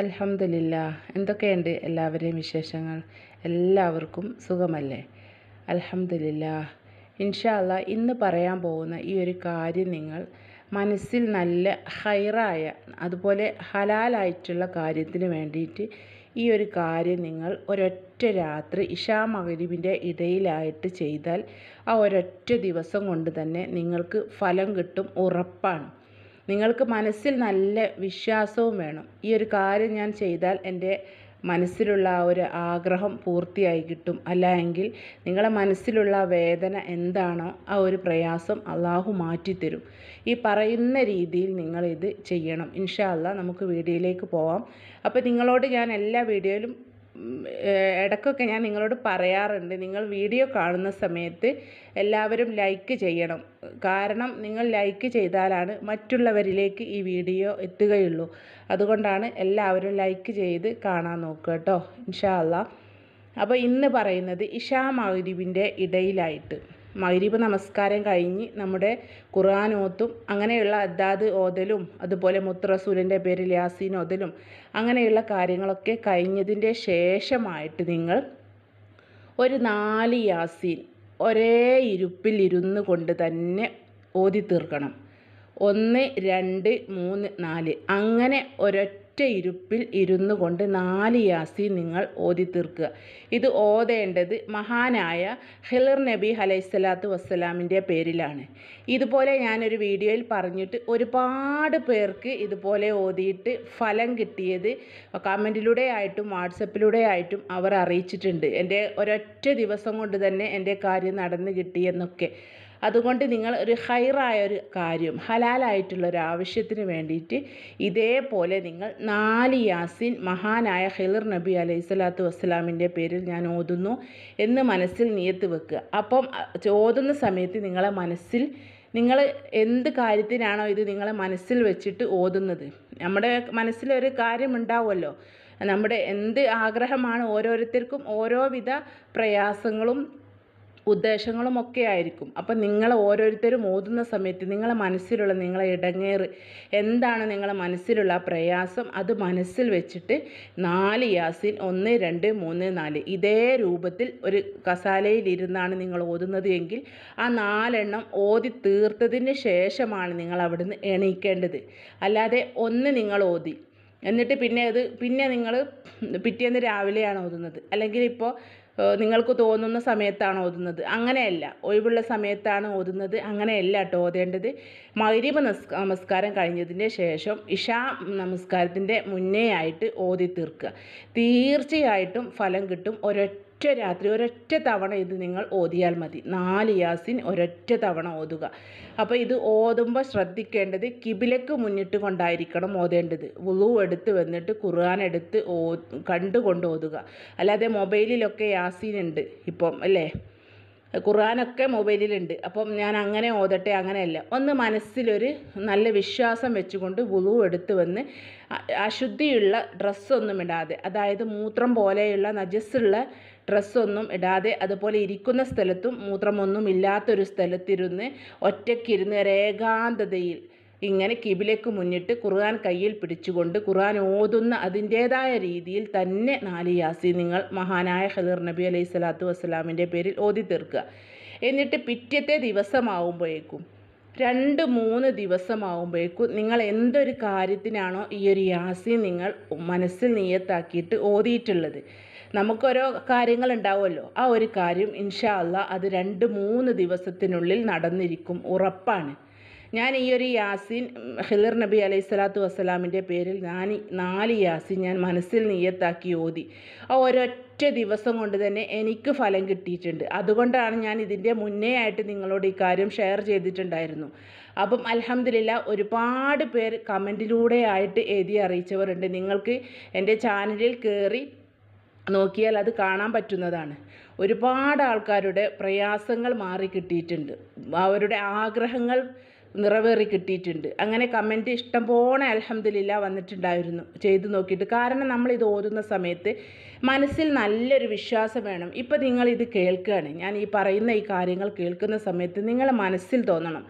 അലഹമില്ല എന്തൊക്കെയുണ്ട് എല്ലാവരെയും വിശേഷങ്ങൾ എല്ലാവർക്കും സുഖമല്ലേ അലഹമില്ല ഇൻഷാല്ല ഇന്ന് പറയാൻ പോകുന്ന ഈ ഒരു കാര്യം നിങ്ങൾ മനസ്സിൽ നല്ല ഹൈറായ അതുപോലെ ഹലാലായിട്ടുള്ള കാര്യത്തിന് വേണ്ടിയിട്ട് ഈ ഒരു കാര്യം നിങ്ങൾ ഒരൊറ്റ രാത്രി ഇഷാ മകരിബിൻ്റെ ഇടയിലായിട്ട് ചെയ്താൽ ആ ഒരൊറ്റ ദിവസം കൊണ്ട് തന്നെ നിങ്ങൾക്ക് ഫലം കിട്ടും ഉറപ്പാണ് നിങ്ങൾക്ക് മനസ്സിൽ നല്ല വിശ്വാസവും വേണം ഈ ഒരു കാര്യം ഞാൻ ചെയ്താൽ എൻ്റെ മനസ്സിലുള്ള ആ ഒരു ആഗ്രഹം പൂർത്തിയായി കിട്ടും അല്ല എങ്കിൽ നിങ്ങളെ മനസ്സിലുള്ള വേദന എന്താണോ ആ ഒരു പ്രയാസം അള്ളാഹു മാറ്റിത്തരും ഈ പറയുന്ന രീതിയിൽ നിങ്ങൾ ഇത് ചെയ്യണം ഇൻഷാല്ല നമുക്ക് വീഡിയോയിലേക്ക് പോവാം അപ്പോൾ നിങ്ങളോട് ഞാൻ എല്ലാ വീഡിയോയിലും ഇടയ്ക്കൊക്കെ ഞാൻ നിങ്ങളോട് പറയാറുണ്ട് നിങ്ങൾ വീഡിയോ കാണുന്ന സമയത്ത് എല്ലാവരും ലൈക്ക് ചെയ്യണം കാരണം നിങ്ങൾ ലൈക്ക് ചെയ്താലാണ് മറ്റുള്ളവരിലേക്ക് ഈ വീഡിയോ എത്തുകയുള്ളൂ അതുകൊണ്ടാണ് എല്ലാവരും ലൈക്ക് ചെയ്ത് കാണാൻ നോക്കുക കേട്ടോ ഇൻഷാല്ല അപ്പോൾ ഇന്ന് പറയുന്നത് ഇഷാ മൗരീബിൻ്റെ ഇടയിലായിട്ട് മഗ്രീബ് നമസ്കാരം കഴിഞ്ഞ് നമ്മുടെ ഖുർആൻ ഓത്തും അങ്ങനെയുള്ള അദ്ദാദ് ഓതലും അതുപോലെ മുത്തറസൂലിൻ്റെ പേരിൽ യാസീൻ ഓതലും അങ്ങനെയുള്ള കാര്യങ്ങളൊക്കെ കഴിഞ്ഞതിൻ്റെ ശേഷമായിട്ട് നിങ്ങൾ ഒരു നാല് യാസീൻ ഒരേ ഇരുപ്പിൽ കൊണ്ട് തന്നെ ഓതി തീർക്കണം ഒന്ന് രണ്ട് മൂന്ന് നാല് അങ്ങനെ ഒരൊറ്റ ഇരുപ്പിൽ ഇരുന്നു കൊണ്ട് നാല് യാസി നിങ്ങൾ ഓതി തീർക്കുക ഇത് ഓതേണ്ടത് മഹാനായ ഹിലർ നബി അലൈഹിസ്സലാത്തു വസ്സലാമിൻ്റെ പേരിലാണ് ഇതുപോലെ ഞാനൊരു വീഡിയോയിൽ പറഞ്ഞിട്ട് ഒരുപാട് പേർക്ക് ഇതുപോലെ ഓതിയിട്ട് ഫലം കിട്ടിയത് കമൻറ്റിലൂടെ ആയിട്ടും വാട്സപ്പിലൂടെ ആയിട്ടും അവർ അറിയിച്ചിട്ടുണ്ട് എൻ്റെ ഒരൊറ്റ ദിവസം കൊണ്ട് തന്നെ എൻ്റെ കാര്യം നടന്നു കിട്ടിയെന്നൊക്കെ അതുകൊണ്ട് നിങ്ങൾ ഒരു ഹൈറായ ഒരു കാര്യം ഹലാലായിട്ടുള്ള ഒരു ആവശ്യത്തിന് വേണ്ടിയിട്ട് ഇതേപോലെ നിങ്ങൾ നാല് യാസിൻ മഹാനായ ഹെലിർ നബി അലൈഹി സ്വലാത്തു വസ്സലാമിൻ്റെ പേരിൽ ഞാൻ ഓതുന്നു എന്ന് മനസ്സിൽ നിയത്ത് വെക്കുക അപ്പം ഓതുന്ന സമയത്ത് നിങ്ങളെ മനസ്സിൽ നിങ്ങൾ എന്ത് കാര്യത്തിനാണോ ഇത് നിങ്ങളെ മനസ്സിൽ വെച്ചിട്ട് ഓതുന്നത് നമ്മുടെ മനസ്സിലൊരു കാര്യമുണ്ടാവുമല്ലോ നമ്മുടെ എന്ത് ആഗ്രഹമാണ് ഓരോരുത്തർക്കും ഓരോവിധ പ്രയാസങ്ങളും ഉദ്ദേശങ്ങളും ഒക്കെ ആയിരിക്കും അപ്പം നിങ്ങൾ ഓരോരുത്തരും ഓതുന്ന സമയത്ത് നിങ്ങളെ മനസ്സിലുള്ള നിങ്ങളെ ഇടങ്ങേറ് എന്താണ് നിങ്ങളെ മനസ്സിലുള്ള പ്രയാസം അത് മനസ്സിൽ വെച്ചിട്ട് നാല് യാസിൻ ഒന്ന് രണ്ട് മൂന്ന് നാല് ഇതേ രൂപത്തിൽ ഒരു കസാലയിൽ ഇരുന്നാണ് നിങ്ങൾ ഓതുന്നത് എങ്കിൽ ആ നാലെണ്ണം ഓതി തീർത്തതിന് ശേഷമാണ് നിങ്ങൾ അവിടുന്ന് എണീക്കേണ്ടത് അല്ലാതെ ഒന്ന് നിങ്ങൾ ഓതി എന്നിട്ട് പിന്നെ അത് പിന്നെ നിങ്ങൾ പിറ്റേന്ന് രാവിലെയാണ് ഓതുന്നത് അല്ലെങ്കിൽ ഇപ്പോൾ നിങ്ങൾക്ക് തോന്നുന്ന സമയത്താണ് ഓതുന്നത് അങ്ങനെയല്ല ഒഴിവുള്ള സമയത്താണ് ഓതുന്നത് അങ്ങനെയല്ല കേട്ടോ ഓതേണ്ടത് മൈരീപ നമസ്കാരം കഴിഞ്ഞതിൻ്റെ ശേഷം ഇഷാ നമസ്കാരത്തിൻ്റെ മുന്നേ ആയിട്ട് ഓതി തീർക്കുക തീർച്ചയായിട്ടും ഫലം കിട്ടും ഒരൊറ്റ ഒരൊറ്റ രാത്രി ഒരൊറ്റ തവണ ഇത് നിങ്ങൾ ഓതിയാൽ മതി നാല് യാസിൻ ഒരൊറ്റ തവണ ഓതുക അപ്പോൾ ഇത് ഓതുമ്പോൾ ശ്രദ്ധിക്കേണ്ടത് കിബിലക്ക് മുന്നിട്ട് കൊണ്ടായിരിക്കണം ഓതേണ്ടത് വുളു എടുത്ത് വന്നിട്ട് ഖുർആൻ എടുത്ത് ഓ കണ്ടുകൊണ്ട് ഓതുക അല്ലാതെ മൊബൈലിലൊക്കെ യാസീൻ ഉണ്ട് ഇപ്പം അല്ലേ ഖുർആാനൊക്കെ മൊബൈലിലുണ്ട് അപ്പം ഞാൻ അങ്ങനെ ഓതട്ടെ അങ്ങനെയല്ല ഒന്ന് മനസ്സിലൊരു നല്ല വിശ്വാസം വെച്ചുകൊണ്ട് വുളു എടുത്ത് വന്ന് അശുദ്ധിയുള്ള ഡ്രസ്സൊന്നും ഇടാതെ അതായത് മൂത്രം പോലെയുള്ള നജസ്സുള്ള ഡ്രസ്സൊന്നും ഇടാതെ അതുപോലെ ഇരിക്കുന്ന സ്ഥലത്തും മൂത്രമൊന്നും ഇല്ലാത്തൊരു സ്ഥലത്തിരുന്ന് ഒറ്റയ്ക്കിരുന്ന് ഒരു ഇങ്ങനെ കിബിലയ്ക്ക് മുന്നിട്ട് ഖുർആൻ കയ്യിൽ പിടിച്ചുകൊണ്ട് ഖുർആൻ ഓതുന്ന അതിൻ്റേതായ രീതിയിൽ തന്നെ നാല് യാസി നിങ്ങൾ മഹാനായ ഹദീർ നബി അലൈഹി സ്വലാത്തു വസ്സലാമിൻ്റെ പേരിൽ ഓതി തീർക്കുക എന്നിട്ട് പിറ്റത്തെ ദിവസമാവുമ്പോഴേക്കും രണ്ട് മൂന്ന് ദിവസമാവുമ്പോഴേക്കും നിങ്ങൾ എന്തൊരു കാര്യത്തിനാണോ ഈ ഒരു യാസി നിങ്ങൾ മനസ്സിൽ നീയത്താക്കിയിട്ട് ഓതിയിട്ടുള്ളത് നമുക്കോരോ ഉണ്ടാവുമല്ലോ ആ ഒരു കാര്യം ഇൻഷാ അല്ല അത് രണ്ട് മൂന്ന് ദിവസത്തിനുള്ളിൽ നടന്നിരിക്കും ഉറപ്പാണ് ഞാൻ ഈ ഒരു യാസിൻ ഹിലർ നബി അലൈഹി സ്വലാത്തു വസ്സലാമിൻ്റെ പേരിൽ ഞാൻ നാല് യാസിൻ ഞാൻ മനസ്സിൽ നീയത്താക്കി ഓതി ആ ഒരൊറ്റ ദിവസം കൊണ്ട് തന്നെ എനിക്ക് ഫലം കിട്ടിയിട്ടുണ്ട് അതുകൊണ്ടാണ് ഞാൻ ഇതിൻ്റെ മുന്നേ ആയിട്ട് നിങ്ങളോട് ഈ കാര്യം ഷെയർ ചെയ്തിട്ടുണ്ടായിരുന്നു അപ്പം അലഹമില്ല ഒരുപാട് പേർ കമൻറ്റിലൂടെ ആയിട്ട് എഴുതി അറിയിച്ചവരുണ്ട് നിങ്ങൾക്ക് എൻ്റെ ചാനലിൽ കയറി നോക്കിയാൽ അത് കാണാൻ പറ്റുന്നതാണ് ഒരുപാട് ആൾക്കാരുടെ പ്രയാസങ്ങൾ മാറിക്കിട്ടിയിട്ടുണ്ട് അവരുടെ ആഗ്രഹങ്ങൾ നിറവേറി കിട്ടിയിട്ടുണ്ട് അങ്ങനെ കമൻറ്റ് ഇഷ്ടം പോണ അലഹമ്മദില്ല വന്നിട്ടുണ്ടായിരുന്നു ചെയ്തു നോക്കിയിട്ട് കാരണം നമ്മൾ ഇത് ഓതുന്ന സമയത്ത് മനസ്സിൽ നല്ലൊരു വിശ്വാസം വേണം ഇപ്പം നിങ്ങൾ ഇത് കേൾക്കുകയാണ് ഞാൻ ഈ പറയുന്ന ഈ കാര്യങ്ങൾ കേൾക്കുന്ന സമയത്ത് നിങ്ങൾ മനസ്സിൽ തോന്നണം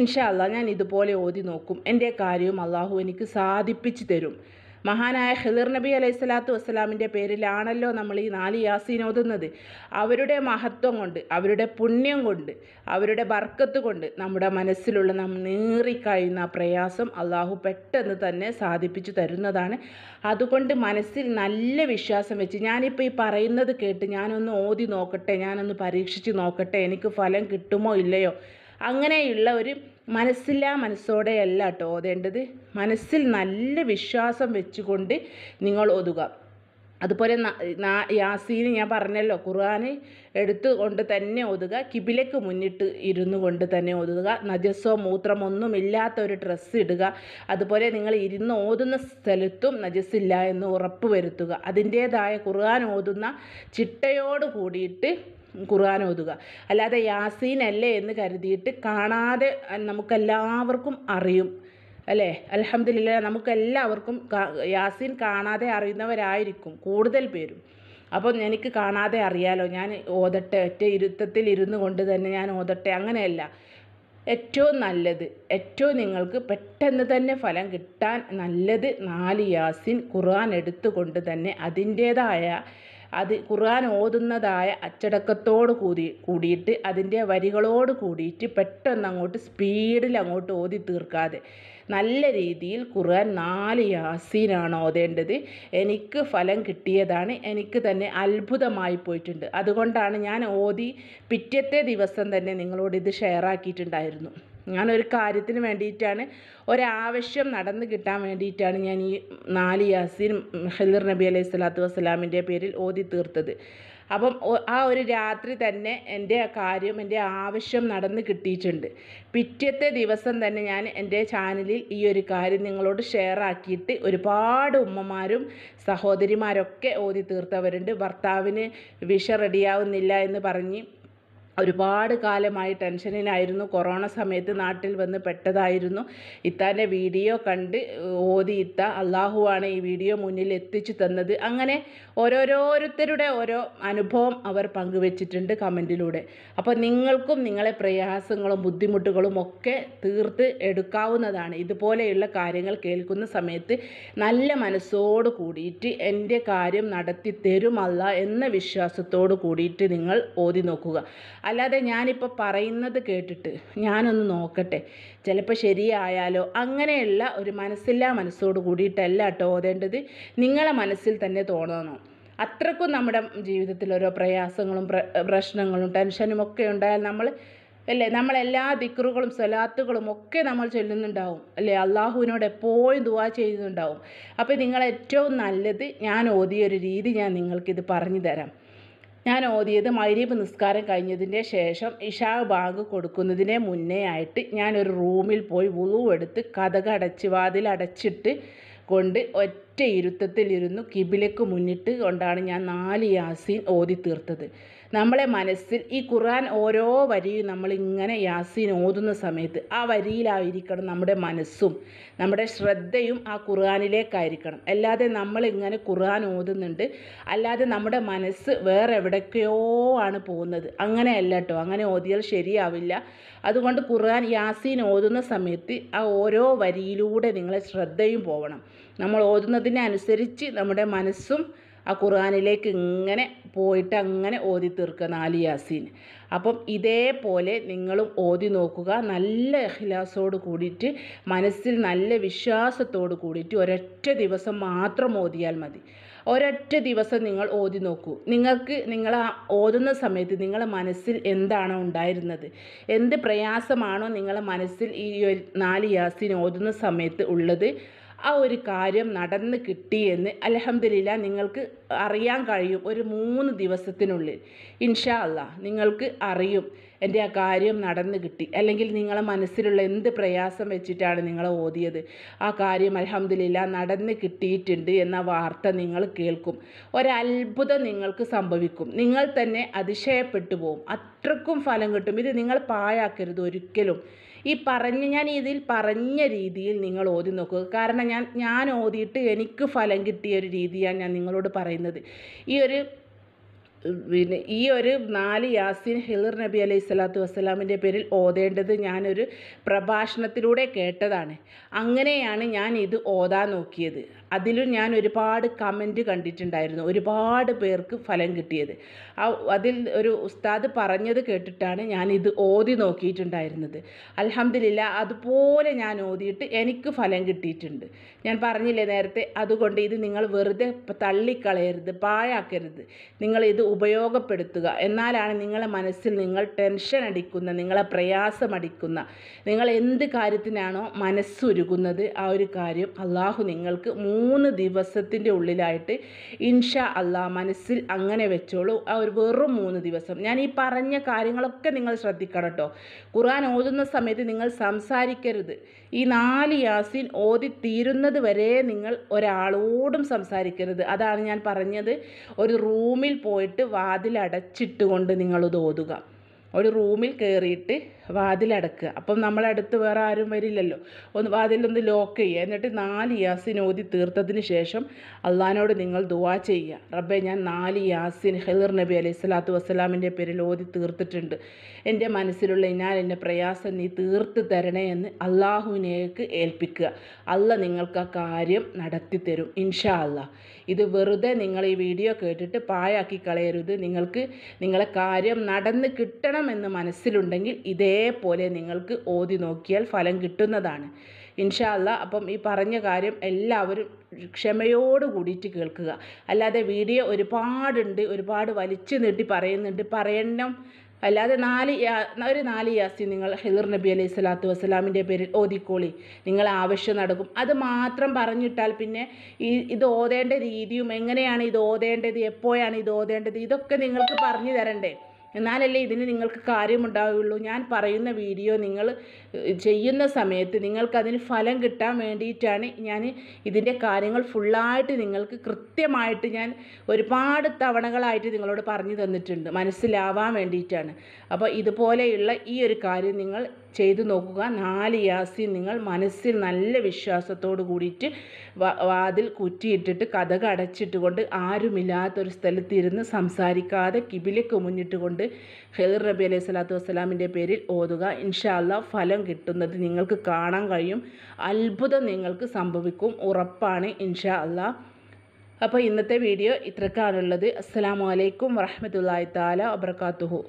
ഇൻഷാല്ല ഞാൻ ഇതുപോലെ ഓതി നോക്കും എൻ്റെ കാര്യവും അള്ളാഹു എനിക്ക് സാധിപ്പിച്ചു തരും മഹാനായ ഹിദിർ നബി അലൈഹി സ്വലാത്തു വസ്സലാമിൻ്റെ പേരിലാണല്ലോ നമ്മൾ ഈ നാല് യാസീൻ ഓതുന്നത് അവരുടെ മഹത്വം കൊണ്ട് അവരുടെ പുണ്യം കൊണ്ട് അവരുടെ ബർക്കത്ത് കൊണ്ട് നമ്മുടെ മനസ്സിലുള്ള നാം നീറിക്കഴിയുന്ന പ്രയാസം അള്ളാഹു പെട്ടെന്ന് തന്നെ സാധിപ്പിച്ചു തരുന്നതാണ് അതുകൊണ്ട് മനസ്സിൽ നല്ല വിശ്വാസം വെച്ച് ഞാനിപ്പോൾ ഈ പറയുന്നത് കേട്ട് ഞാനൊന്ന് ഓതി നോക്കട്ടെ ഞാനൊന്ന് പരീക്ഷിച്ച് നോക്കട്ടെ എനിക്ക് ഫലം കിട്ടുമോ ഇല്ലയോ അങ്ങനെയുള്ള ഒരു മനസ്സില്ലാ മനസ്സോടെയല്ല കേട്ടോ ഓതേണ്ടത് മനസ്സിൽ നല്ല വിശ്വാസം വെച്ചുകൊണ്ട് നിങ്ങൾ ഒതുക അതുപോലെ യാസീന് ഞാൻ പറഞ്ഞല്ലോ ഖുർആൻ എടുത്തു തന്നെ ഒതുക കിബിലേക്ക് മുന്നിട്ട് ഇരുന്നു കൊണ്ട് തന്നെ ഒതുക നജസ്സോ മൂത്രമൊന്നും ഇല്ലാത്ത ഒരു ഡ്രസ്സ് ഇടുക അതുപോലെ നിങ്ങൾ ഇരുന്ന് ഓതുന്ന സ്ഥലത്തും നജസ്സില്ല എന്ന് ഉറപ്പ് വരുത്തുക അതിൻ്റേതായ ഖുർആൻ ഓതുന്ന ചിട്ടയോട് കൂടിയിട്ട് ഖുർആൻ ഓതുക അല്ലാതെ യാസീനല്ലേ എന്ന് കരുതിയിട്ട് കാണാതെ നമുക്കെല്ലാവർക്കും അറിയും അല്ലേ അലഹമില്ല നമുക്കെല്ലാവർക്കും യാസീൻ കാണാതെ അറിയുന്നവരായിരിക്കും കൂടുതൽ പേരും അപ്പോൾ എനിക്ക് കാണാതെ അറിയാലോ ഞാൻ ഓതട്ടെ ഒറ്റ ഇരുത്തത്തിൽ ഇരുന്നു കൊണ്ട് തന്നെ ഞാൻ ഓതട്ടെ അങ്ങനെയല്ല ഏറ്റവും നല്ലത് ഏറ്റവും നിങ്ങൾക്ക് പെട്ടെന്ന് തന്നെ ഫലം കിട്ടാൻ നല്ലത് നാല് യാസിൻ ഖുർആൻ എടുത്തുകൊണ്ട് തന്നെ അതിൻ്റേതായ അത് ഖുർആൻ ഓതുന്നതായ അച്ചടക്കത്തോട് കൂടി കൂടിയിട്ട് അതിൻ്റെ വരികളോട് കൂടിയിട്ട് പെട്ടെന്ന് അങ്ങോട്ട് സ്പീഡിൽ അങ്ങോട്ട് ഓതി തീർക്കാതെ നല്ല രീതിയിൽ ഖുർആൻ നാല് യാസീനാണ് ഓതേണ്ടത് എനിക്ക് ഫലം കിട്ടിയതാണ് എനിക്ക് തന്നെ അത്ഭുതമായി പോയിട്ടുണ്ട് അതുകൊണ്ടാണ് ഞാൻ ഓതി പിറ്റത്തെ ദിവസം തന്നെ നിങ്ങളോട് ഇത് ഷെയർ ആക്കിയിട്ടുണ്ടായിരുന്നു ഞാൻ ഒരു കാര്യത്തിന് വേണ്ടിയിട്ടാണ് ഒരാവശ്യം നടന്നു കിട്ടാൻ വേണ്ടിയിട്ടാണ് ഞാൻ ഈ നാല് യാസീൻ ഹലിർ നബി അലൈഹി സ്വലാത്തു വസ്സലാമിൻ്റെ പേരിൽ ഓതി തീർത്തത് അപ്പം ആ ഒരു രാത്രി തന്നെ എൻ്റെ കാര്യം എൻ്റെ ആവശ്യം നടന്ന് കിട്ടിയിട്ടുണ്ട് പിറ്റത്തെ ദിവസം തന്നെ ഞാൻ എൻ്റെ ചാനലിൽ ഈ ഒരു കാര്യം നിങ്ങളോട് ഷെയർ ആക്കിയിട്ട് ഒരുപാട് ഉമ്മമാരും സഹോദരിമാരൊക്കെ ഓതി തീർത്തവരുണ്ട് ഭർത്താവിന് വിഷ റെഡിയാവുന്നില്ല എന്ന് പറഞ്ഞ് ഒരുപാട് കാലമായി ടെൻഷനിലായിരുന്നു കൊറോണ സമയത്ത് നാട്ടിൽ വന്ന് പെട്ടതായിരുന്നു ഇത്താൻ്റെ വീഡിയോ കണ്ട് ഓതി ഇത്ത അള്ളാഹുവാണ് ഈ വീഡിയോ മുന്നിൽ എത്തിച്ചു തന്നത് അങ്ങനെ ഓരോരോരുത്തരുടെ ഓരോ അനുഭവം അവർ പങ്കുവച്ചിട്ടുണ്ട് കമൻറ്റിലൂടെ അപ്പോൾ നിങ്ങൾക്കും നിങ്ങളെ പ്രയാസങ്ങളും ബുദ്ധിമുട്ടുകളും ഒക്കെ തീർത്ത് എടുക്കാവുന്നതാണ് ഇതുപോലെയുള്ള കാര്യങ്ങൾ കേൾക്കുന്ന സമയത്ത് നല്ല മനസ്സോട് കൂടിയിട്ട് എൻ്റെ കാര്യം നടത്തി തരുമല്ല എന്ന വിശ്വാസത്തോട് കൂടിയിട്ട് നിങ്ങൾ ഓതി നോക്കുക അല്ലാതെ ഞാനിപ്പോൾ പറയുന്നത് കേട്ടിട്ട് ഞാനൊന്ന് നോക്കട്ടെ ചിലപ്പോൾ ശരിയായാലോ അങ്ങനെയുള്ള ഒരു മനസ്സില്ലാ മനസ്സോട് കൂടിയിട്ടല്ല കേട്ടോ ഓതേണ്ടത് നിങ്ങളെ മനസ്സിൽ തന്നെ തോന്നണം അത്രക്കും നമ്മുടെ ജീവിതത്തിൽ ഓരോ പ്രയാസങ്ങളും പ്രശ്നങ്ങളും ടെൻഷനും ഒക്കെ ഉണ്ടായാൽ നമ്മൾ അല്ലേ നമ്മളെല്ലാ ദിക്റുകളും സ്വലാത്തുകളും ഒക്കെ നമ്മൾ ചൊല്ലുന്നുണ്ടാവും അല്ലേ അള്ളാഹുവിനോട് എപ്പോഴും ദുവാ ചെയ്യുന്നുണ്ടാവും അപ്പോൾ നിങ്ങൾ ഏറ്റവും നല്ലത് ഞാൻ ഓതിയ ഒരു രീതി ഞാൻ നിങ്ങൾക്കിത് പറഞ്ഞു തരാം ഞാൻ ഓതിയത് മൈരീപ് നിസ്കാരം കഴിഞ്ഞതിൻ്റെ ശേഷം ഇഷാ ബാങ്ക് കൊടുക്കുന്നതിനെ മുന്നേ ആയിട്ട് ഞാനൊരു റൂമിൽ പോയി വുളു എടുത്ത് കഥകടച്ച് വാതിൽ അടച്ചിട്ട് കൊണ്ട് ഒറ്റ ഇരുത്തത്തിലിരുന്നു കിബിലയ്ക്ക് മുന്നിട്ട് കൊണ്ടാണ് ഞാൻ നാല് യാസീൻ ഓതി തീർത്തത് നമ്മളെ മനസ്സിൽ ഈ ഖുർആൻ ഓരോ വരിയും നമ്മളിങ്ങനെ യാസീൻ ഓതുന്ന സമയത്ത് ആ വരിയിലായിരിക്കണം നമ്മുടെ മനസ്സും നമ്മുടെ ശ്രദ്ധയും ആ ഖുർആാനിലേക്കായിരിക്കണം അല്ലാതെ നമ്മളിങ്ങനെ ഖുർആൻ ഓതുന്നുണ്ട് അല്ലാതെ നമ്മുടെ മനസ്സ് വേറെ എവിടേക്കയോ ആണ് പോകുന്നത് അങ്ങനെയല്ല കേട്ടോ അങ്ങനെ ഓതിയാൽ ശരിയാവില്ല അതുകൊണ്ട് ഖുർആൻ യാസീൻ ഓതുന്ന സമയത്ത് ആ ഓരോ വരിയിലൂടെ നിങ്ങളെ ശ്രദ്ധയും പോകണം നമ്മൾ ഓതുന്നതിനനുസരിച്ച് നമ്മുടെ മനസ്സും ആ ഖുർആാനിലേക്ക് ഇങ്ങനെ പോയിട്ട് അങ്ങനെ ഓതി തീർക്കുക നാല് യാസീൻ അപ്പം ഇതേപോലെ നിങ്ങളും ഓതി നോക്കുക നല്ല ഇഖ്ലാസോട് കൂടിയിട്ട് മനസ്സിൽ നല്ല വിശ്വാസത്തോട് കൂടിയിട്ട് ഒരൊറ്റ ദിവസം മാത്രം ഓതിയാൽ മതി ഒരൊറ്റ ദിവസം നിങ്ങൾ ഓതി നോക്കൂ നിങ്ങൾക്ക് നിങ്ങൾ ആ ഓതുന്ന സമയത്ത് നിങ്ങളുടെ മനസ്സിൽ എന്താണോ ഉണ്ടായിരുന്നത് എന്ത് പ്രയാസമാണോ നിങ്ങളുടെ മനസ്സിൽ ഈ നാല് യാസീൻ ഓതുന്ന സമയത്ത് ഉള്ളത് ആ ഒരു കാര്യം നടന്ന് കിട്ടിയെന്ന് അലഹമ്മദില്ല നിങ്ങൾക്ക് അറിയാൻ കഴിയും ഒരു മൂന്ന് ദിവസത്തിനുള്ളിൽ ഇൻഷാ അല്ല നിങ്ങൾക്ക് അറിയും എൻ്റെ ആ കാര്യം നടന്ന് കിട്ടി അല്ലെങ്കിൽ നിങ്ങളെ മനസ്സിലുള്ള എന്ത് പ്രയാസം വെച്ചിട്ടാണ് നിങ്ങൾ ഓതിയത് ആ കാര്യം അലഹമ്മദില്ല നടന്ന് കിട്ടിയിട്ടുണ്ട് എന്ന വാർത്ത നിങ്ങൾ കേൾക്കും ഒരത്ഭുതം നിങ്ങൾക്ക് സംഭവിക്കും നിങ്ങൾ തന്നെ അതിശയപ്പെട്ടു പോകും അത്രക്കും ഫലം കിട്ടും ഇത് നിങ്ങൾ പാഴാക്കരുത് ഒരിക്കലും ഈ പറഞ്ഞ് ഞാൻ ഇതിൽ പറഞ്ഞ രീതിയിൽ നിങ്ങൾ ഓതി നോക്കുക കാരണം ഞാൻ ഞാൻ ഓതിയിട്ട് എനിക്ക് ഫലം കിട്ടിയ ഒരു രീതിയാണ് ഞാൻ നിങ്ങളോട് പറയുന്നത് ഈ ഒരു പിന്നെ ഈ ഒരു നാല് യാസിൻ ഹിളിർ നബി അലൈഹി സ്വലാത്തു വസ്സലാമിൻ്റെ പേരിൽ ഓതേണ്ടത് ഞാനൊരു പ്രഭാഷണത്തിലൂടെ കേട്ടതാണ് അങ്ങനെയാണ് ഞാൻ ഇത് ഓതാൻ നോക്കിയത് അതിലും ഞാൻ ഒരുപാട് കമൻറ്റ് കണ്ടിട്ടുണ്ടായിരുന്നു ഒരുപാട് പേർക്ക് ഫലം കിട്ടിയത് ആ അതിൽ ഒരു ഉസ്താദ് പറഞ്ഞത് കേട്ടിട്ടാണ് ഞാൻ ഇത് ഓതി നോക്കിയിട്ടുണ്ടായിരുന്നത് അലഹമില്ല അതുപോലെ ഞാൻ ഓതിയിട്ട് എനിക്ക് ഫലം കിട്ടിയിട്ടുണ്ട് ഞാൻ പറഞ്ഞില്ലേ നേരത്തെ അതുകൊണ്ട് ഇത് നിങ്ങൾ വെറുതെ തള്ളിക്കളയരുത് പാഴാക്കരുത് നിങ്ങൾ ഇത് ഉപയോഗപ്പെടുത്തുക എന്നാലാണ് നിങ്ങളെ മനസ്സിൽ നിങ്ങൾ ടെൻഷൻ അടിക്കുന്ന നിങ്ങളെ പ്രയാസം അടിക്കുന്ന നിങ്ങൾ എന്ത് കാര്യത്തിനാണോ മനസ്സുരുകുന്നത് ആ ഒരു കാര്യം അള്ളാഹു നിങ്ങൾക്ക് മൂ മൂന്ന് ദിവസത്തിൻ്റെ ഉള്ളിലായിട്ട് ഇൻഷാ അള്ളാ മനസ്സിൽ അങ്ങനെ വെച്ചോളൂ ആ ഒരു വെറും മൂന്ന് ദിവസം ഞാൻ ഈ പറഞ്ഞ കാര്യങ്ങളൊക്കെ നിങ്ങൾ ശ്രദ്ധിക്കണം കേട്ടോ ഖുർആൻ ഓതുന്ന സമയത്ത് നിങ്ങൾ സംസാരിക്കരുത് ഈ നാല് യാസിൻ ഓതി തീരുന്നത് വരെ നിങ്ങൾ ഒരാളോടും സംസാരിക്കരുത് അതാണ് ഞാൻ പറഞ്ഞത് ഒരു റൂമിൽ പോയിട്ട് വാതിലടച്ചിട്ടുകൊണ്ട് നിങ്ങൾ ഇത് ഓതുക ഒരു റൂമിൽ കയറിയിട്ട് വാതിലടക്കുക അപ്പം നമ്മളടുത്ത് വേറെ ആരും വരില്ലല്ലോ ഒന്ന് വാതിലൊന്ന് ലോക്ക് ചെയ്യുക എന്നിട്ട് നാല് യാസിന് ഓതി തീർത്തതിന് ശേഷം അള്ളഹാനോട് നിങ്ങൾ ദുവാ ചെയ്യുക റബ്ബെ ഞാൻ നാല് യാസിൻ ഹിർ നബി അലൈഹി സ്വലാത്തു വസ്സലാമിൻ്റെ പേരിൽ ഓതി തീർത്തിട്ടുണ്ട് എൻ്റെ മനസ്സിലുള്ള ഞാൻ എൻ്റെ പ്രയാസം നീ തീർത്ത് തരണേ എന്ന് അള്ളാഹുവിനേക്ക് ഏൽപ്പിക്കുക അല്ല നിങ്ങൾക്ക് ആ കാര്യം നടത്തി തരും ഇൻഷാ അല്ല ഇത് വെറുതെ നിങ്ങൾ ഈ വീഡിയോ കേട്ടിട്ട് പായാക്കി കളയരുത് നിങ്ങൾക്ക് നിങ്ങളെ കാര്യം നടന്ന് കിട്ടണം പഠിക്കണമെന്ന് മനസ്സിലുണ്ടെങ്കിൽ ഇതേപോലെ നിങ്ങൾക്ക് ഓതി നോക്കിയാൽ ഫലം കിട്ടുന്നതാണ് ഇൻഷാല്ല അപ്പം ഈ പറഞ്ഞ കാര്യം എല്ലാവരും ക്ഷമയോട് കൂടിയിട്ട് കേൾക്കുക അല്ലാതെ വീഡിയോ ഒരുപാടുണ്ട് ഒരുപാട് വലിച്ചു നീട്ടി പറയുന്നുണ്ട് പറയണം അല്ലാതെ നാല് ഒരു നാല് യാസി നിങ്ങൾ ഹിദർ നബി അലൈഹി സ്വലാത്തു വസ്സലാമിൻ്റെ പേരിൽ ഓതിക്കോളി നിങ്ങൾ ആവശ്യം നടക്കും അത് മാത്രം പറഞ്ഞിട്ടാൽ പിന്നെ ഈ ഇത് ഓതേണ്ട രീതിയും എങ്ങനെയാണ് ഇത് ഓതേണ്ടത് എപ്പോഴാണ് ഇത് ഓതേണ്ടത് ഇതൊക്കെ നിങ്ങൾക്ക് പറഞ്ഞു തരണ്ടേ എന്നാലല്ലേ ഇതിന് നിങ്ങൾക്ക് കാര്യമുണ്ടാവുകയുള്ളൂ ഞാൻ പറയുന്ന വീഡിയോ നിങ്ങൾ ചെയ്യുന്ന സമയത്ത് നിങ്ങൾക്കതിന് ഫലം കിട്ടാൻ വേണ്ടിയിട്ടാണ് ഞാൻ ഇതിൻ്റെ കാര്യങ്ങൾ ഫുള്ളായിട്ട് നിങ്ങൾക്ക് കൃത്യമായിട്ട് ഞാൻ ഒരുപാട് തവണകളായിട്ട് നിങ്ങളോട് പറഞ്ഞു തന്നിട്ടുണ്ട് മനസ്സിലാവാൻ വേണ്ടിയിട്ടാണ് അപ്പോൾ ഇതുപോലെയുള്ള ഈ ഒരു കാര്യം നിങ്ങൾ ചെയ്തു നോക്കുക നാല് യാസി നിങ്ങൾ മനസ്സിൽ നല്ല വിശ്വാസത്തോട് കൂടിയിട്ട് വാതിൽ കുറ്റിയിട്ടിട്ട് കഥക അടച്ചിട്ട് കൊണ്ട് ആരുമില്ലാത്തൊരു സ്ഥലത്തിരുന്ന് സംസാരിക്കാതെ കിബിലേക്ക് മുന്നിട്ട് കൊണ്ട് ഹെലിർ നബി അലൈഹി സ്വലാത്തു വസ്സലാമിൻ്റെ പേരിൽ ഓതുക ഇൻഷാല്ല ഫലം കിട്ടുന്നത് നിങ്ങൾക്ക് കാണാൻ കഴിയും അത്ഭുതം നിങ്ങൾക്ക് സംഭവിക്കും ഉറപ്പാണ് ഇൻഷാ അല്ല അപ്പോൾ ഇന്നത്തെ വീഡിയോ ഇത്രക്കാണുള്ളത് അസ്സാം വലൈക്കും വറഹമത്തല്ലാ താല